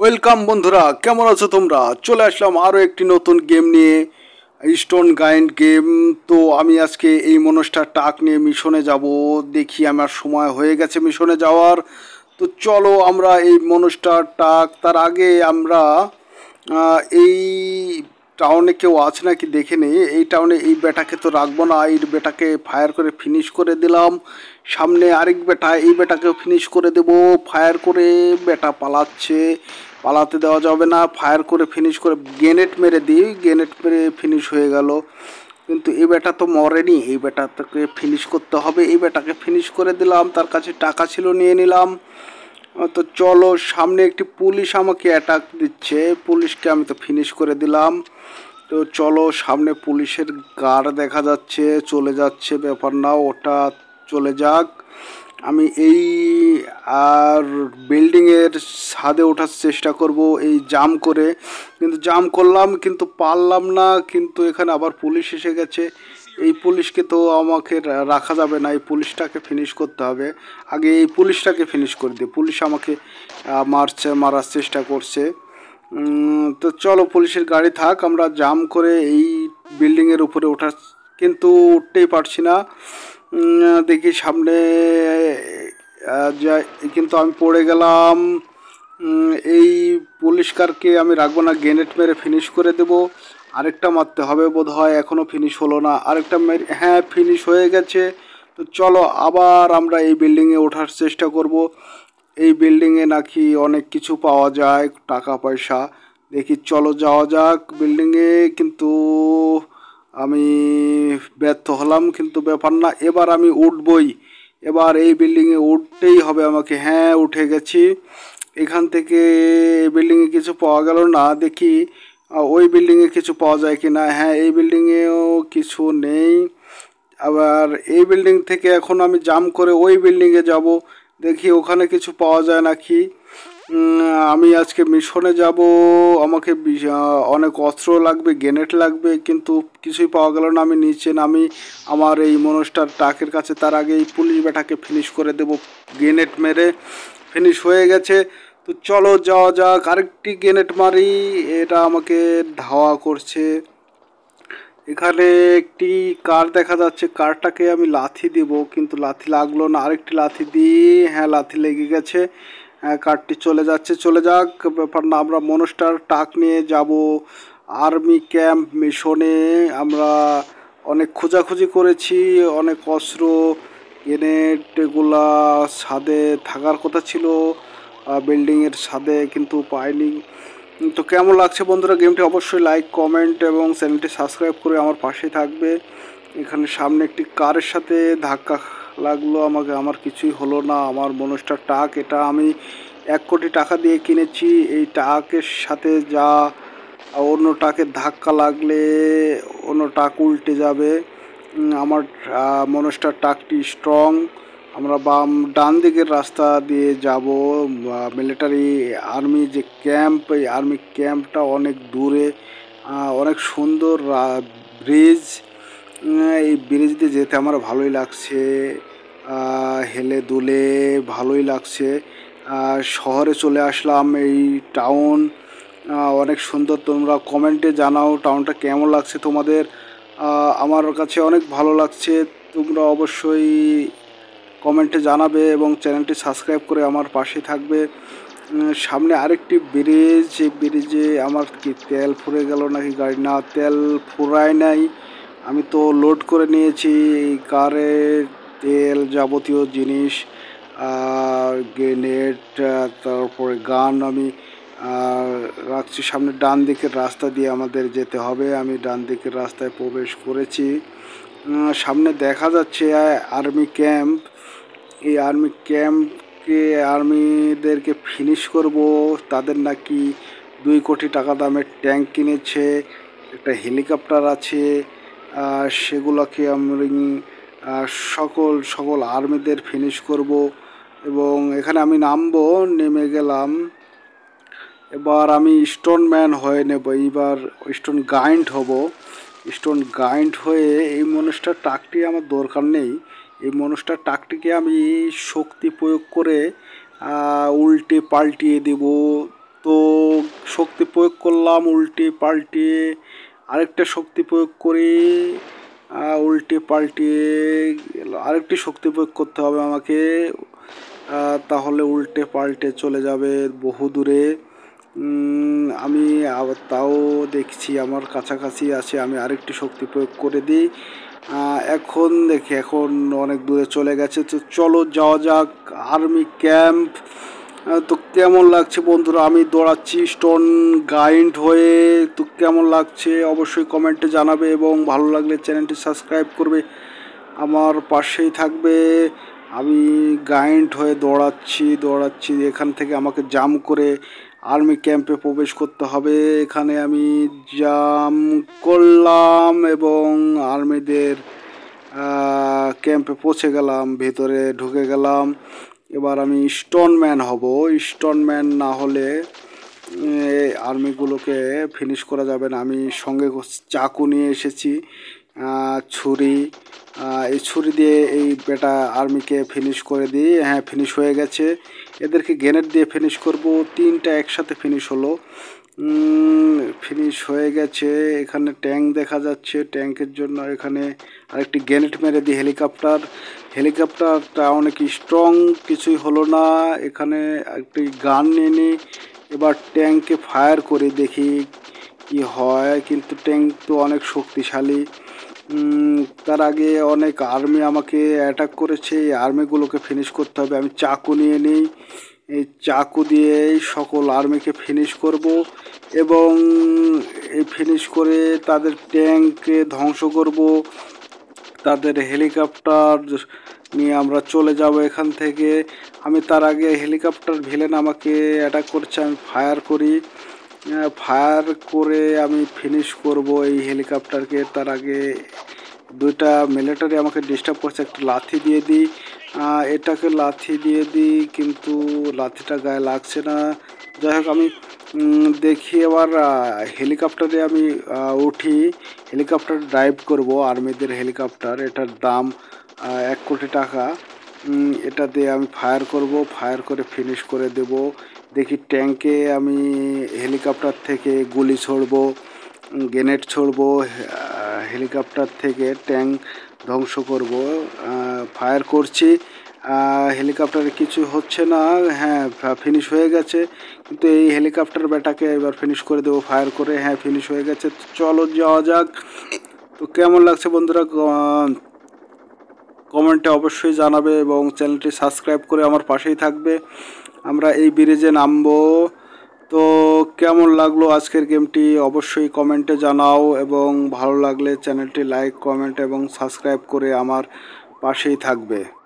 welcome বন্ধুরা কেমন আছো তোমরা চলে আসলাম আরও একটি নতুন গেম নিয়ে স্টোন গাইন গেম তো আমি আজকে এই মনস্টার টাক নিয়ে মিশনে যাব দেখি আমার সময় হয়ে গেছে মিশনে যাওয়ার তো চলো আমরা এই মনস্টার টাক তার আগে আমরা এই টাউনে কেউ আছে নাকি দেখে নেই এই টাউনে এই বেটাকে তো রাখবো না এই বেটাকে ফায়ার করে ফিনিশ করে দিলাম সামনে আরেক বেটা এই বেটাকেও ফিনিশ করে দেব ফায়ার করে বেটা পালাচ্ছে পালাতে দেওয়া যাবে না ফায়ার করে ফিনিশ করে গ্রেনেড মেরে দিই গ্রেনেড মেরে ফিনিশ হয়ে গেল কিন্তু এই বেটা তো মরেনি এই বেটাকে ফিনিশ করতে হবে এই বেটাকে ফিনিশ করে দিলাম তার কাছে টাকা ছিল নিয়ে নিলাম তো চলো সামনে একটি পুলিশ আমাকে অ্যাটাক দিচ্ছে পুলিশকে আমি তো ফিনিশ করে দিলাম তো চলো সামনে পুলিশের গাড় দেখা যাচ্ছে চলে যাচ্ছে ব্যাপার না ওটা চলে যাক আমি এই আর বিল্ডিংয়ের ছাদে ওঠার চেষ্টা করব এই জাম করে কিন্তু জাম করলাম কিন্তু পারলাম না কিন্তু এখানে আবার পুলিশ এসে গেছে এই পুলিশকে তো আমাকে রাখা যাবে না এই পুলিশটাকে ফিনিশ করতে হবে আগে এই পুলিশটাকে ফিনিশ করে দিই পুলিশ আমাকে মারছে মারার চেষ্টা করছে তো চলো পুলিশের গাড়ি থাক আমরা জাম করে এই বিল্ডিংয়ের উপরে ওঠার কিন্তু উঠতেই পারছি না দেখি সামনে যাই কিন্তু আমি পড়ে গেলাম এই পুলিশ কারকে আমি রাখবো না গ্রেনেড মেরে ফিনিশ করে দেব আরেকটা মারতে হবে বোধ হয় এখনও ফিনিশ হলো না আরেকটা মেরে হ্যাঁ ফিনিশ হয়ে গেছে তো চলো আবার আমরা এই বিল্ডিংয়ে ওঠার চেষ্টা করব এই বিল্ডিংয়ে নাকি অনেক কিছু পাওয়া যায় টাকা পয়সা দেখি চলো যাওয়া যাক বিল্ডিংয়ে কিন্তু আমি ব্যর্থ হলাম কিন্তু ব্যাপার না এবার আমি উঠবই এবার এই বিল্ডিংয়ে উঠতেই হবে আমাকে হ্যাঁ উঠে গেছি এখান থেকে বিল্ডিংয়ে কিছু পাওয়া গেল না দেখি ওই বিল্ডিংয়ে কিছু পাওয়া যায় কি না হ্যাঁ এই বিল্ডিংয়েও কিছু নেই আবার এই বিল্ডিং থেকে এখন আমি জাম করে ওই বিল্ডিংয়ে যাব দেখি ওখানে কিছু পাওয়া যায় নাকি আমি আজকে মিশনে যাব আমাকে অনেক অস্ত্র লাগবে গ্রেনেড লাগবে কিন্তু কিছুই পাওয়া গেল না আমি নিচে নামি আমার এই মনস্টার টাকের কাছে তার আগে এই পুলিশ বেটাকে ফিনিশ করে দেব গ্রেনেড মেরে ফিনিশ হয়ে গেছে তো চলো যাওয়া যাক আরেকটি গ্রেনেড মারি এটা আমাকে ধাওয়া করছে এখানে একটি কার দেখা যাচ্ছে কারটাকে আমি লাথি দিব কিন্তু লাথি লাগলো না আরেকটি লাথি দিই হ্যাঁ লাথি লেগে গেছে হ্যাঁ, কার্ডটি চলে যাচ্ছে চলে যাক না আমরা মনস্টার টাক নিয়ে যাব আর্মি ক্যাম্প মিশনে আমরা অনেক খোঁজাখুঁজি করেছি অনেক অস্ত্র গ্রেনেডগুলা ছাদে থাকার কথা ছিল বিল্ডিংয়ের ছাদে কিন্তু পাইনি তো কেমন লাগছে বন্ধুরা গেমটি অবশ্যই লাইক কমেন্ট এবং চ্যানেলটি সাবস্ক্রাইব করে আমার পাশে থাকবে এখানে সামনে একটি কারের সাথে ধাক্কা লাগলো আমাকে আমার কিছুই হলো না আমার বনসটা টাক এটা আমি এক কোটি টাকা দিয়ে কিনেছি এই টাকের সাথে যা অন্য টাকের ধাক্কা লাগলে অন্য টাক উল্টে যাবে আমার মনস্টার টাকটি স্ট্রং আমরা বাম ডান দিকের রাস্তা দিয়ে যাব মিলিটারি আর্মি যে ক্যাম্প এই আর্মি ক্যাম্পটা অনেক দূরে অনেক সুন্দর ব্রিজ এই ব্রিজতে যেতে আমার ভালোই লাগছে হেলে দুলে ভালোই লাগছে শহরে চলে আসলাম এই টাউন অনেক সুন্দর তোমরা কমেন্টে জানাও টাউনটা কেমন লাগছে তোমাদের আমার কাছে অনেক ভালো লাগছে তোমরা অবশ্যই কমেন্টে জানাবে এবং চ্যানেলটি সাবস্ক্রাইব করে আমার পাশে থাকবে সামনে আরেকটি ব্রিজ এই ব্রিজে আমার কি তেল ফুরে গেল নাকি গাড়ি না তেল ফুরায় নাই আমি তো লোড করে নিয়েছি কারে তেল যাবতীয় জিনিস আর গ্রেনেড তারপরে গান আমি রাখছি সামনে ডান দিকের রাস্তা দিয়ে আমাদের যেতে হবে আমি ডান দিকের রাস্তায় প্রবেশ করেছি সামনে দেখা যাচ্ছে আর্মি ক্যাম্প এই আর্মি ক্যাম্পকে আর্মিদেরকে ফিনিশ করব তাদের নাকি দুই কোটি টাকা দামের ট্যাঙ্ক কিনেছে একটা হেলিকপ্টার আছে সেগুলোকে আমি সকল সকল আর্মিদের ফিনিশ করব এবং এখানে আমি নামবো নেমে গেলাম এবার আমি স্টোন ম্যান হয়ে নেব এইবার স্টোন গাইন্ড হব স্টোন গাইন্ড হয়ে এই মনুষটার টাকটি আমার দরকার নেই এই মনুষটার টাকটিকে আমি শক্তি প্রয়োগ করে উল্টে পাল্টিয়ে দেব তো শক্তি প্রয়োগ করলাম উল্টে পাল্টিয়ে আরেকটা শক্তি প্রয়োগ করে উল্টে পাল্টে আরেকটি শক্তি প্রয়োগ করতে হবে আমাকে তাহলে উল্টে পাল্টে চলে যাবে বহু দূরে আমি তাও দেখছি আমার কাছাকাছি আছে আমি আরেকটি শক্তি প্রয়োগ করে দিই এখন দেখি এখন অনেক দূরে চলে গেছে তো চলো যাওয়া যাক আর্মি ক্যাম্প তো কেমন লাগছে বন্ধুরা আমি দৌড়াচ্ছি স্টোন গাইন্ড হয়ে তো কেমন লাগছে অবশ্যই কমেন্টে জানাবে এবং ভালো লাগলে চ্যানেলটি সাবস্ক্রাইব করবে আমার পাশেই থাকবে আমি গাইন্ড হয়ে দৌড়াচ্ছি দৌড়াচ্ছি এখান থেকে আমাকে জাম করে আর্মি ক্যাম্পে প্রবেশ করতে হবে এখানে আমি জাম করলাম এবং আর্মিদের ক্যাম্পে পৌঁছে গেলাম ভেতরে ঢুকে গেলাম এবার আমি স্টোনম্যান হব স্টোনম্যান না হলে আর্মিগুলোকে ফিনিশ করা যাবে না আমি সঙ্গে চাকু নিয়ে এসেছি ছুরি এই ছুরি দিয়ে এই বেটা আর্মিকে ফিনিশ করে দিই হ্যাঁ ফিনিশ হয়ে গেছে এদেরকে গ্রেনেড দিয়ে ফিনিশ করব তিনটা একসাথে ফিনিশ হলো ফিনিশ হয়ে গেছে এখানে ট্যাঙ্ক দেখা যাচ্ছে ট্যাঙ্কের জন্য এখানে আরেকটি গ্রেনেড মেরে দিই হেলিকপ্টার হেলিকপ্টারটা অনেক স্ট্রং কিছুই হলো না এখানে একটি গান নিয়ে নিই এবার ট্যাঙ্কে ফায়ার করে দেখি কি হয় কিন্তু ট্যাঙ্ক তো অনেক শক্তিশালী তার আগে অনেক আর্মি আমাকে অ্যাটাক করেছে এই আর্মিগুলোকে ফিনিশ করতে হবে আমি চাকু নিয়ে নিই এই চাকু দিয়ে সকল আর্মিকে ফিনিশ করব এবং এই ফিনিশ করে তাদের ট্যাঙ্ককে ধ্বংস করব তাদের হেলিকপ্টার নিয়ে আমরা চলে যাব এখান থেকে আমি তার আগে হেলিকপ্টার ভিলেন আমাকে অ্যাটাক করছে আমি ফায়ার করি ফায়ার করে আমি ফিনিশ করব এই হেলিকপ্টারকে তার আগে দুইটা মিলিটারি আমাকে ডিস্টার্ব করছে একটা লাথি দিয়ে দিই এটাকে লাথি দিয়ে দিই কিন্তু লাথিটা গায়ে লাগছে না যাই হোক আমি দেখি এবার হেলিকপ্টারে আমি উঠি হেলিকপ্টার ড্রাইভ করব আর্মিদের হেলিকপ্টার এটার দাম এক কোটি টাকা এটা দিয়ে আমি ফায়ার করব ফায়ার করে ফিনিশ করে দেব দেখি ট্যাঙ্কে আমি হেলিকপ্টার থেকে গুলি ছড়ব গ্রেনেড ছড়ব হেলিকপ্টার থেকে ট্যাঙ্ক ধ্বংস করব ফায়ার করছি হেলিকপ্টারে কিছু হচ্ছে না হ্যাঁ ফিনিশ হয়ে গেছে কিন্তু এই হেলিকপ্টার ব্যাটাকে এবার ফিনিশ করে দেবো ফায়ার করে হ্যাঁ ফিনিশ হয়ে গেছে চলো যাওয়া যাক তো কেমন লাগছে বন্ধুরা কমেন্টে অবশ্যই জানাবে এবং চ্যানেলটি সাবস্ক্রাইব করে আমার পাশেই থাকবে আমরা এই ব্রিজে নামবো তো কেমন লাগলো আজকের গেমটি অবশ্যই কমেন্টে জানাও এবং ভালো লাগলে চ্যানেলটি লাইক কমেন্ট এবং সাবস্ক্রাইব করে আমার পাশেই থাকবে